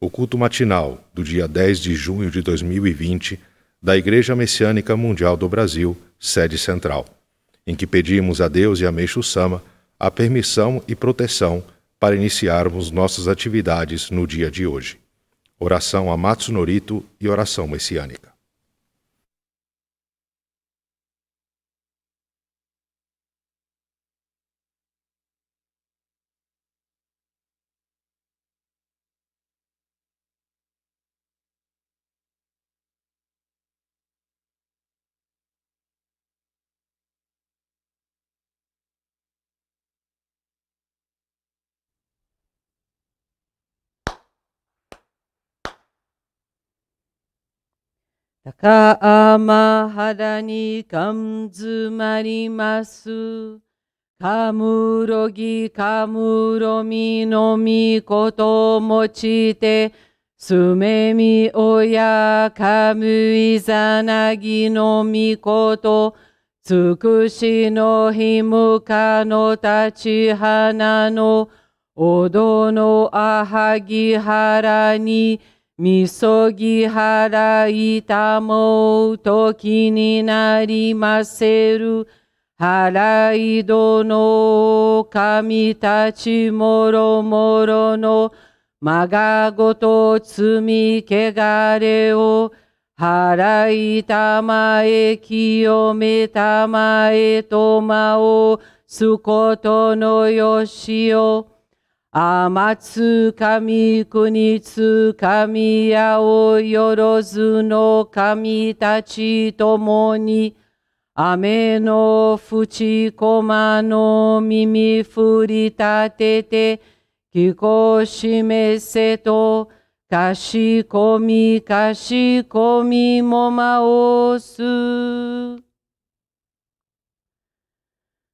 o culto matinal do dia 10 de junho de 2020 da Igreja Messiânica Mundial do Brasil, sede central, em que pedimos a Deus e a Meixo Sama a permissão e proteção para iniciarmos nossas atividades no dia de hoje. Oração a Matsunorito e oração messiânica. 高天肌にんずまります。カムロギカムロミのみことをもちて、すめみおやかむいざなぎのみこと、つくしのひむかのたちはなの、おどのあはぎはらに、みそぎ払いたもう時になりませる。払いどの神たちもろもろのまがごと罪がれを払いたまえ清めたまえとまをすことのよしを。天津神国津神屋およろずの神たちともに、雨の淵駒の耳振り立てて、聞こしめせと、かしこみかしこみもまおす。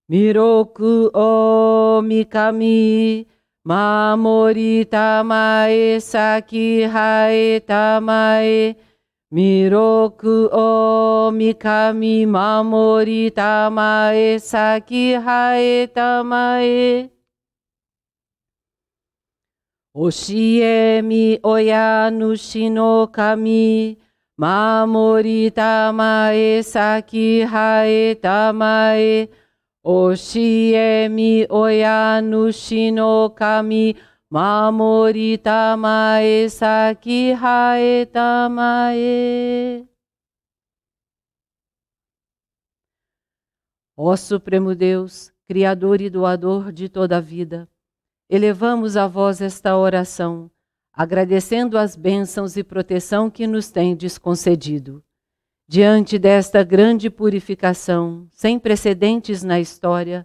弥勒みかみ。守りたまえ、咲き生えたまえ、弥勒を三上守りたまえ、咲き生えたまえ。教えみ親主の神、守りたまえ、咲き生えたまえ、Oshiemi oyanu no kami mamori tamae saki hae tamae. Ó Supremo Deus, Criador e Doador de toda a vida, elevamos a vós esta oração, agradecendo as bênçãos e proteção que nos tendes concedido. Diante desta grande purificação, sem precedentes na história,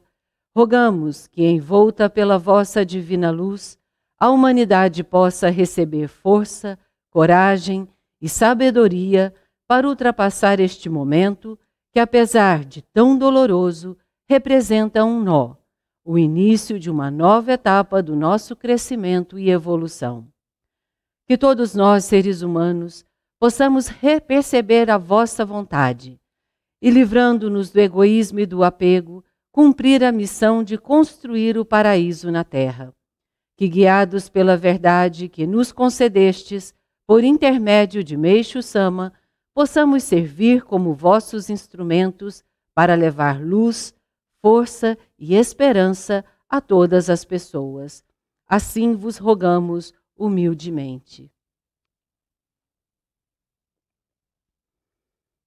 rogamos que, envolta pela vossa divina luz, a humanidade possa receber força, coragem e sabedoria para ultrapassar este momento que, apesar de tão doloroso, representa um nó, o início de uma nova etapa do nosso crescimento e evolução. Que todos nós, seres humanos, possamos perceber a vossa vontade e, livrando-nos do egoísmo e do apego, cumprir a missão de construir o paraíso na terra. Que, guiados pela verdade que nos concedestes, por intermédio de Meixo Sama, possamos servir como vossos instrumentos para levar luz, força e esperança a todas as pessoas. Assim vos rogamos humildemente.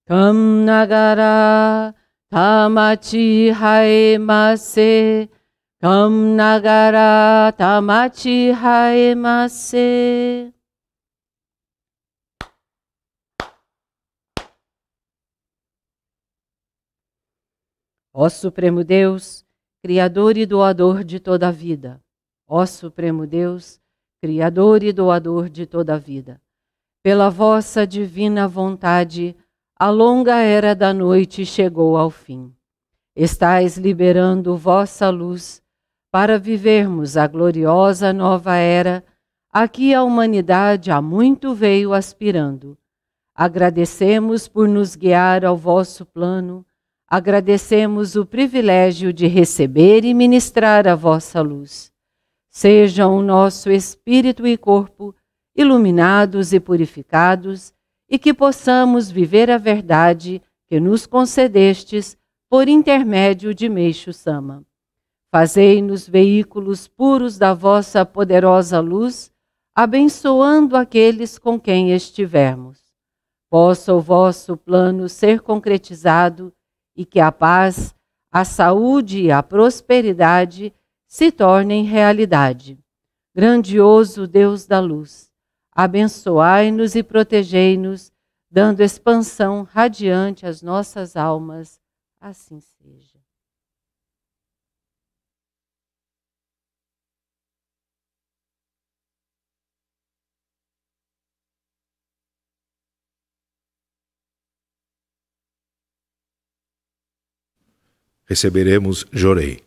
Kam nagara tamachi haemase. Kam nagara tamachi haemase. Ó Supremo Deus, Criador e doador de toda a vida. Ó Supremo Deus, Criador e doador de toda a vida. Pela vossa divina vontade, a longa era da noite chegou ao fim. Estais liberando vossa luz para vivermos a gloriosa nova era a que a humanidade há muito veio aspirando. Agradecemos por nos guiar ao vosso plano, agradecemos o privilégio de receber e ministrar a vossa luz. Sejam o nosso espírito e corpo iluminados e purificados e que possamos viver a verdade que nos concedestes por intermédio de Meixo Sama. Fazei-nos veículos puros da vossa poderosa luz, abençoando aqueles com quem estivermos. Possa o vosso plano ser concretizado e que a paz, a saúde e a prosperidade se tornem realidade. Grandioso Deus da luz abençoai-nos e protegei-nos, dando expansão radiante às nossas almas. Assim seja. Receberemos Jorei.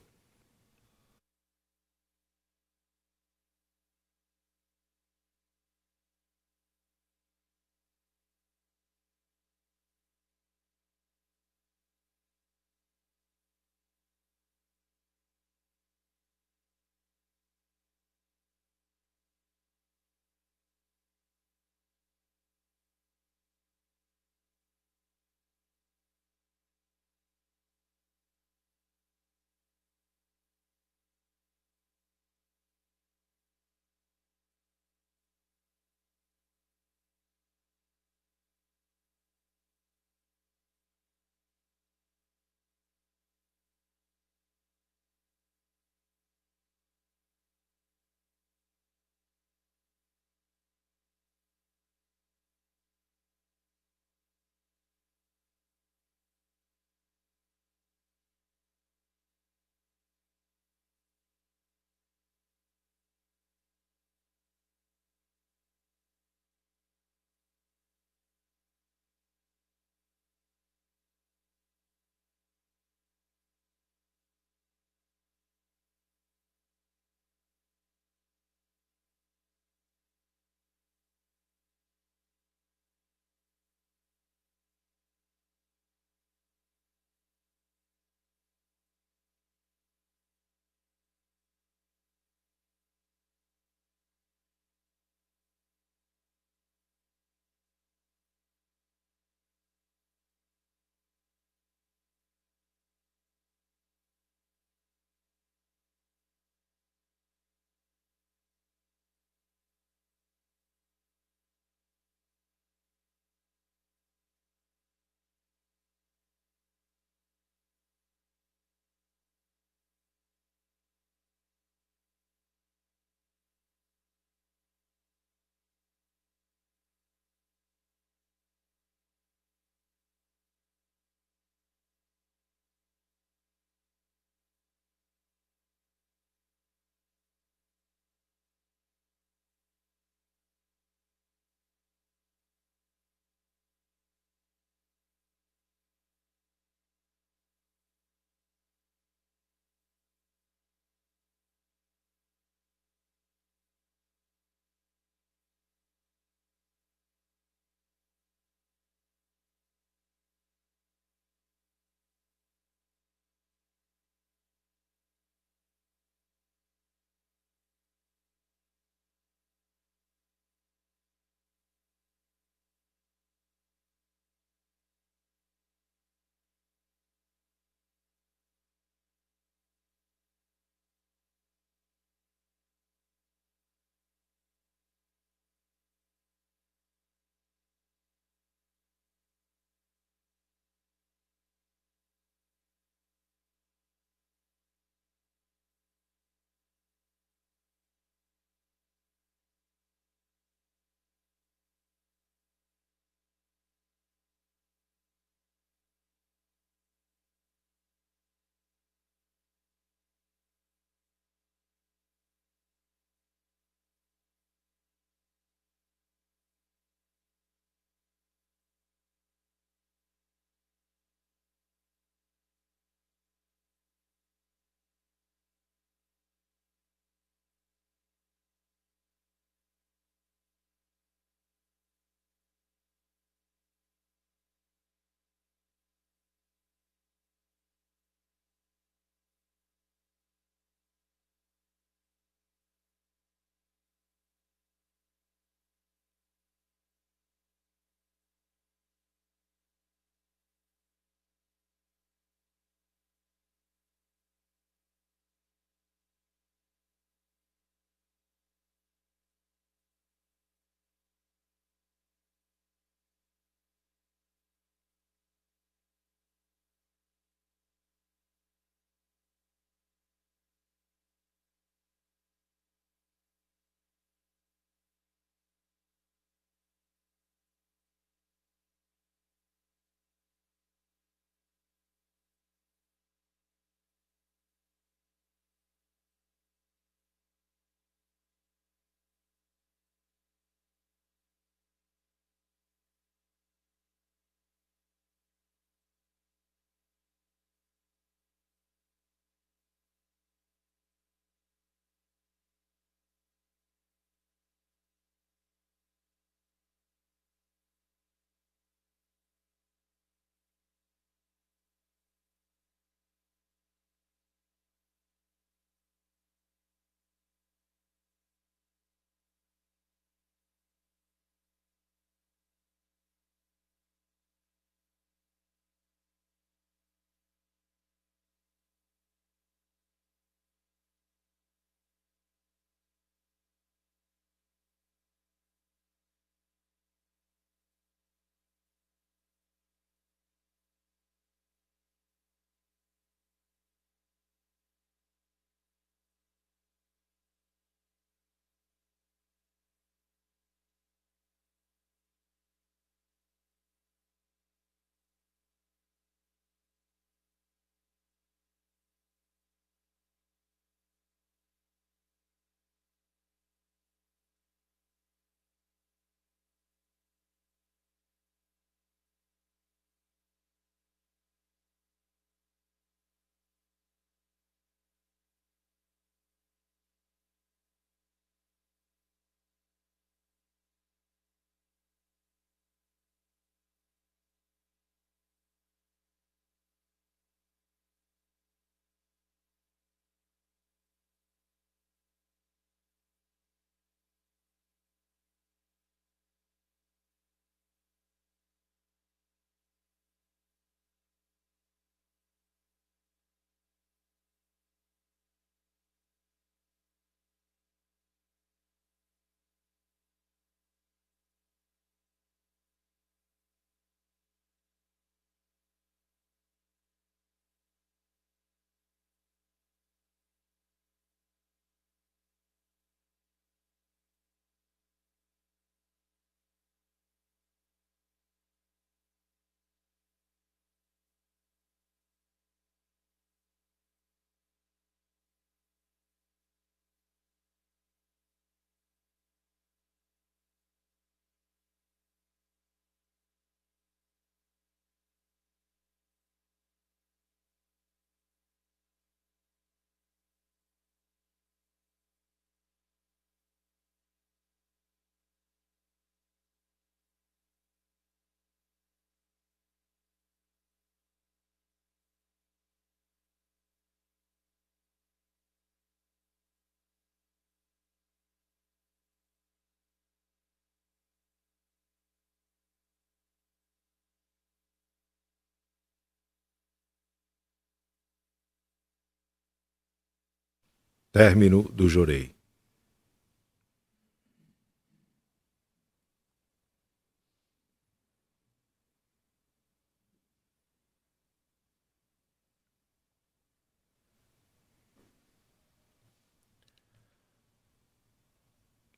término do Jorei.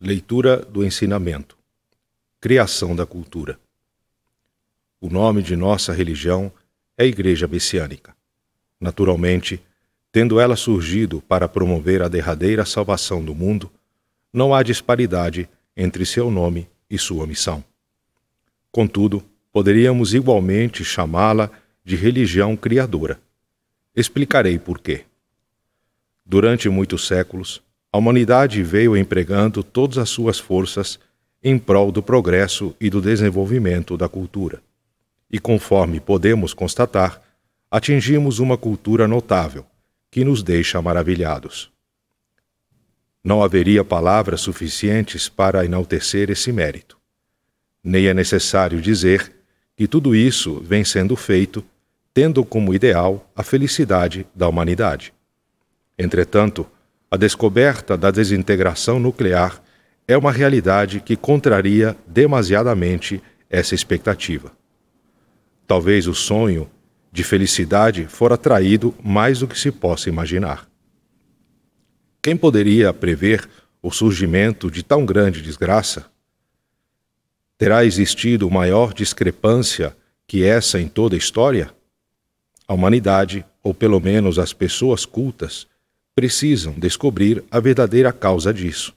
Leitura do ensinamento. Criação da cultura. O nome de nossa religião é Igreja Messiânica. Naturalmente, tendo ela surgido para promover a derradeira salvação do mundo, não há disparidade entre seu nome e sua missão. Contudo, poderíamos igualmente chamá-la de religião criadora. Explicarei por quê. Durante muitos séculos, a humanidade veio empregando todas as suas forças em prol do progresso e do desenvolvimento da cultura. E conforme podemos constatar, atingimos uma cultura notável, que nos deixa maravilhados. Não haveria palavras suficientes para enaltecer esse mérito. Nem é necessário dizer que tudo isso vem sendo feito tendo como ideal a felicidade da humanidade. Entretanto, a descoberta da desintegração nuclear é uma realidade que contraria demasiadamente essa expectativa. Talvez o sonho de felicidade fora traído mais do que se possa imaginar. Quem poderia prever o surgimento de tão grande desgraça? Terá existido maior discrepância que essa em toda a história? A humanidade, ou pelo menos as pessoas cultas, precisam descobrir a verdadeira causa disso,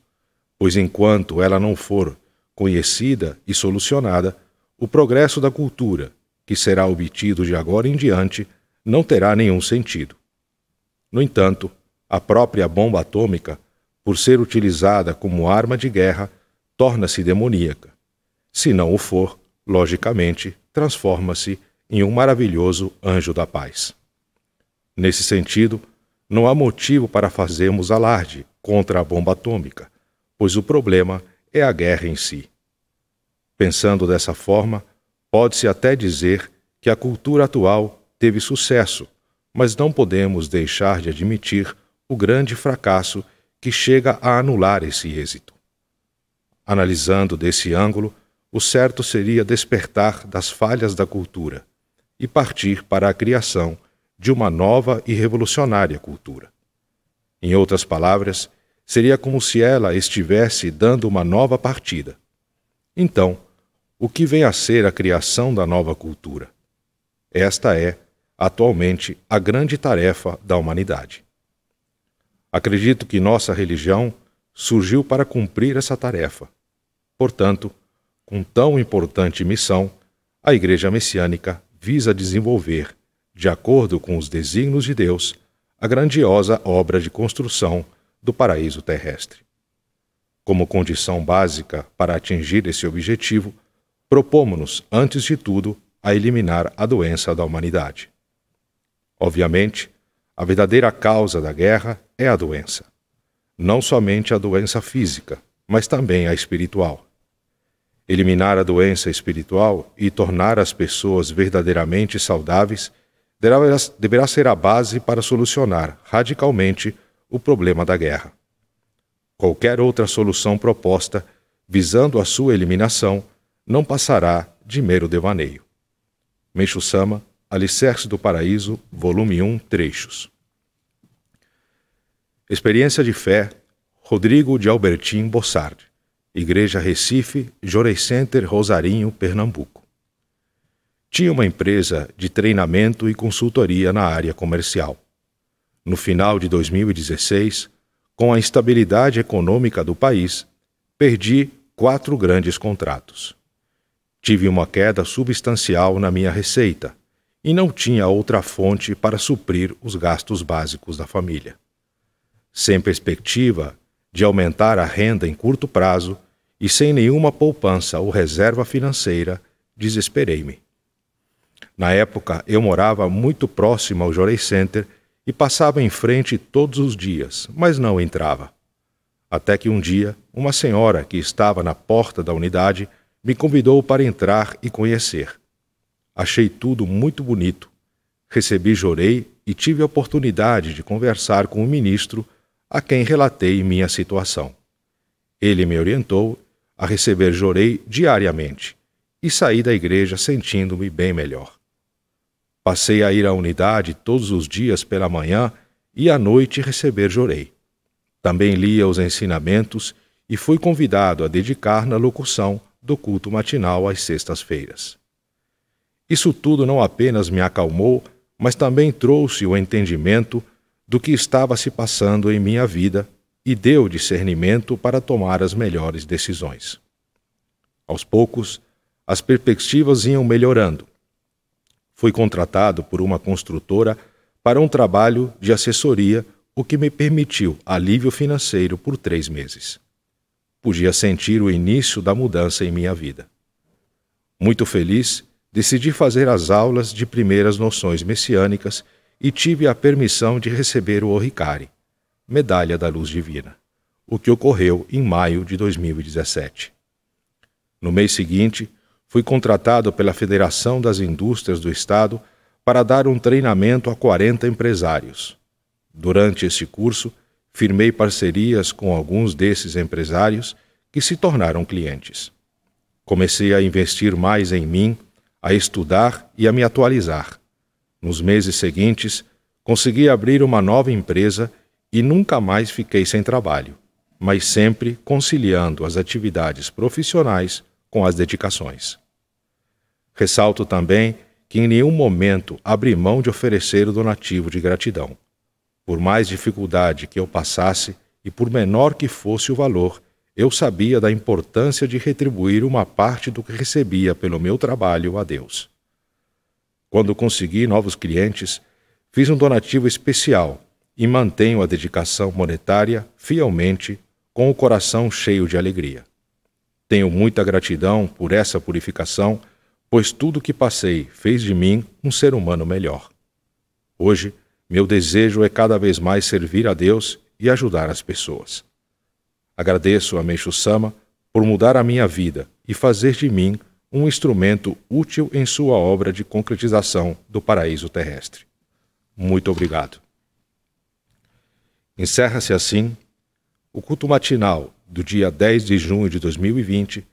pois enquanto ela não for conhecida e solucionada, o progresso da cultura que será obtido de agora em diante não terá nenhum sentido. No entanto, a própria bomba atômica, por ser utilizada como arma de guerra, torna-se demoníaca. Se não o for, logicamente, transforma-se em um maravilhoso anjo da paz. Nesse sentido, não há motivo para fazermos alarde contra a bomba atômica, pois o problema é a guerra em si. Pensando dessa forma, Pode-se até dizer que a cultura atual teve sucesso, mas não podemos deixar de admitir o grande fracasso que chega a anular esse êxito. Analisando desse ângulo, o certo seria despertar das falhas da cultura e partir para a criação de uma nova e revolucionária cultura. Em outras palavras, seria como se ela estivesse dando uma nova partida. Então, o que vem a ser a criação da nova cultura. Esta é, atualmente, a grande tarefa da humanidade. Acredito que nossa religião surgiu para cumprir essa tarefa. Portanto, com tão importante missão, a Igreja Messiânica visa desenvolver, de acordo com os desígnios de Deus, a grandiosa obra de construção do paraíso terrestre. Como condição básica para atingir esse objetivo, propomos-nos, antes de tudo, a eliminar a doença da humanidade. Obviamente, a verdadeira causa da guerra é a doença. Não somente a doença física, mas também a espiritual. Eliminar a doença espiritual e tornar as pessoas verdadeiramente saudáveis deverá, ser a base para solucionar radicalmente o problema da guerra. Qualquer outra solução proposta, visando a sua eliminação, não passará de mero devaneio. Meixo Sama, Alicerce do Paraíso, volume 1, trechos. Experiência de fé, Rodrigo de Albertim Bossard, Igreja Recife, Jorei Center, Rosarinho, Pernambuco. Tinha uma empresa de treinamento e consultoria na área comercial. No final de 2016, com a instabilidade econômica do país, perdi quatro grandes contratos. Tive uma queda substancial na minha receita e não tinha outra fonte para suprir os gastos básicos da família. Sem perspectiva de aumentar a renda em curto prazo e sem nenhuma poupança ou reserva financeira, desesperei-me. Na época, eu morava muito próximo ao Jorei Center e passava em frente todos os dias, mas não entrava. Até que um dia, uma senhora que estava na porta da unidade me convidou para entrar e conhecer. Achei tudo muito bonito. Recebi Jorei e tive a oportunidade de conversar com o ministro, a quem relatei minha situação. Ele me orientou a receber Jorei diariamente e saí da igreja sentindo-me bem melhor. Passei a ir à unidade todos os dias pela manhã e à noite receber Jorei. Também lia os ensinamentos e fui convidado a dedicar na locução do culto matinal às sextas-feiras. Isso tudo não apenas me acalmou, mas também trouxe o entendimento do que estava se passando em minha vida e deu discernimento para tomar as melhores decisões. Aos poucos, as perspectivas iam melhorando. Fui contratado por uma construtora para um trabalho de assessoria, o que me permitiu alívio financeiro por três meses podia sentir o início da mudança em minha vida. Muito feliz, decidi fazer as aulas de primeiras noções messiânicas e tive a permissão de receber o Oricari, Medalha da Luz Divina, o que ocorreu em maio de 2017. No mês seguinte, fui contratado pela Federação das Indústrias do Estado para dar um treinamento a 40 empresários. Durante este curso, firmei parcerias com alguns desses empresários que se tornaram clientes. Comecei a investir mais em mim, a estudar e a me atualizar. Nos meses seguintes, consegui abrir uma nova empresa e nunca mais fiquei sem trabalho, mas sempre conciliando as atividades profissionais com as dedicações. Ressalto também que em nenhum momento abri mão de oferecer o donativo de gratidão. Por mais dificuldade que eu passasse e por menor que fosse o valor, eu sabia da importância de retribuir uma parte do que recebia pelo meu trabalho a Deus. Quando consegui novos clientes, fiz um donativo especial e mantenho a dedicação monetária fielmente, com o coração cheio de alegria. Tenho muita gratidão por essa purificação, pois tudo o que passei fez de mim um ser humano melhor. Hoje, meu desejo é cada vez mais servir a Deus e ajudar as pessoas. Agradeço a Meixo Sama por mudar a minha vida e fazer de mim um instrumento útil em sua obra de concretização do paraíso terrestre. Muito obrigado. Encerra-se assim o culto matinal do dia 10 de junho de 2020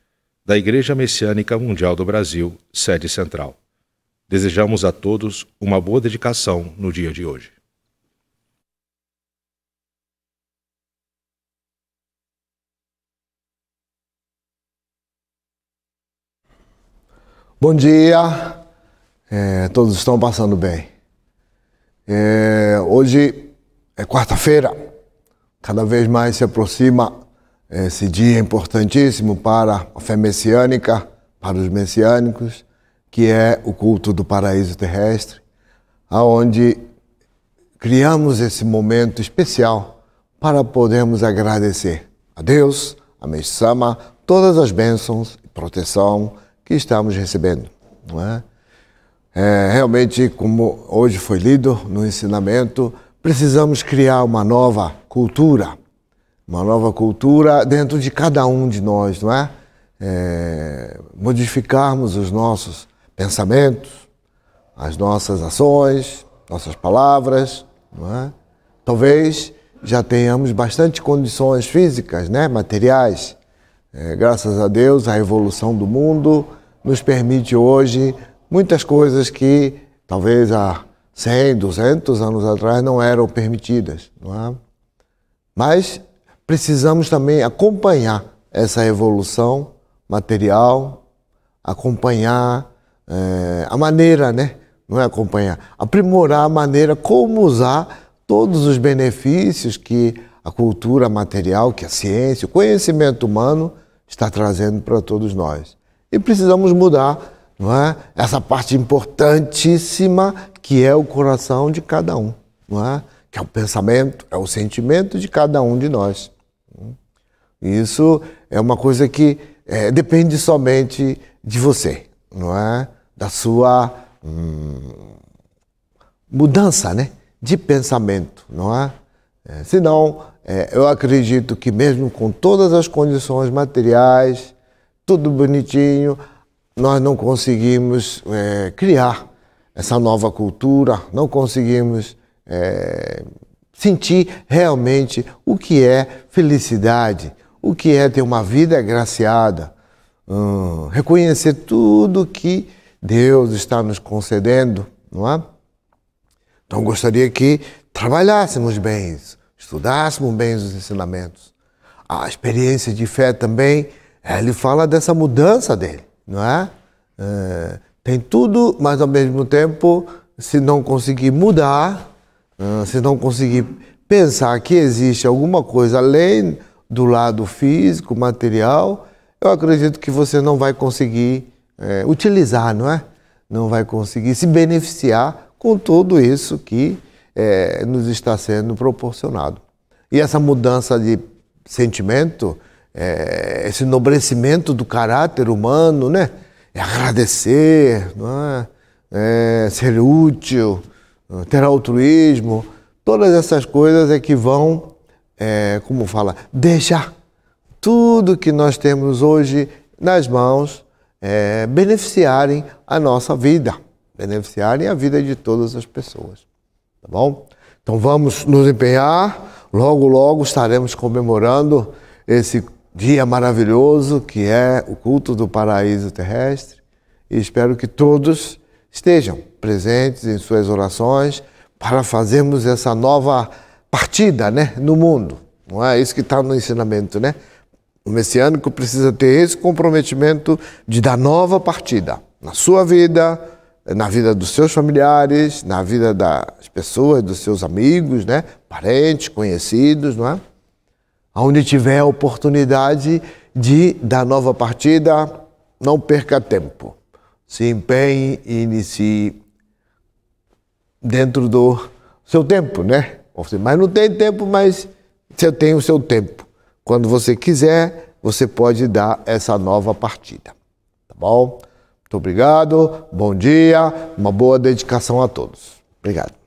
da Igreja Messiânica Mundial do Brasil, sede central. Desejamos a todos uma boa dedicação no dia de hoje. Bom dia, é, todos estão passando bem. É, hoje é quarta-feira, cada vez mais se aproxima é, esse dia importantíssimo para a fé messiânica, para os messiânicos que é o culto do paraíso terrestre, aonde criamos esse momento especial para podermos agradecer a Deus, a Meshama, todas as bênçãos e proteção que estamos recebendo. Não é? É, realmente, como hoje foi lido no ensinamento, precisamos criar uma nova cultura, uma nova cultura dentro de cada um de nós, não é? é modificarmos os nossos pensamentos, as nossas ações, nossas palavras, não é? Talvez já tenhamos bastante condições físicas, né, materiais. É, graças a Deus, a evolução do mundo nos permite hoje muitas coisas que talvez há 100, 200 anos atrás não eram permitidas, não é? Mas precisamos também acompanhar essa evolução material, acompanhar é, a maneira, né? Não é acompanhar, aprimorar a maneira como usar todos os benefícios que a cultura material, que a ciência, o conhecimento humano está trazendo para todos nós. E precisamos mudar não é? essa parte importantíssima que é o coração de cada um, não é? que é o pensamento, é o sentimento de cada um de nós. Isso é uma coisa que é, depende somente de você, não é? da sua hum, mudança né, de pensamento, não é? é senão, é, eu acredito que mesmo com todas as condições materiais, tudo bonitinho, nós não conseguimos é, criar essa nova cultura, não conseguimos é, sentir realmente o que é felicidade, o que é ter uma vida agraciada, hum, reconhecer tudo que Deus está nos concedendo, não é? Então gostaria que trabalhássemos bem isso, estudássemos bem os ensinamentos. A experiência de fé também, ele fala dessa mudança dele, não é? é tem tudo, mas ao mesmo tempo, se não conseguir mudar, eh, se não conseguir pensar que existe alguma coisa além do lado físico, material, eu acredito que você não vai conseguir é, utilizar, não é? Não vai conseguir se beneficiar com tudo isso que é, nos está sendo proporcionado. E essa mudança de sentimento, é, esse enobrecimento do caráter humano, né? É agradecer, não é? é ser útil, ter altruísmo, todas essas coisas é que vão, é, como fala, deixar tudo que nós temos hoje nas mãos é, beneficiarem a nossa vida, beneficiarem a vida de todas as pessoas. Tá bom? Então vamos nos empenhar, logo, logo estaremos comemorando esse dia maravilhoso que é o culto do paraíso terrestre e espero que todos estejam presentes em suas orações para fazermos essa nova partida né, no mundo. Não é isso que está no ensinamento, né? O messiânico precisa ter esse comprometimento de dar nova partida na sua vida, na vida dos seus familiares, na vida das pessoas, dos seus amigos, né? parentes, conhecidos, não é? Onde tiver a oportunidade de dar nova partida, não perca tempo. Se empenhe e inicie dentro do seu tempo, né? Mas não tem tempo, mas você tem o seu tempo. Quando você quiser, você pode dar essa nova partida. Tá bom? Muito obrigado, bom dia, uma boa dedicação a todos. Obrigado.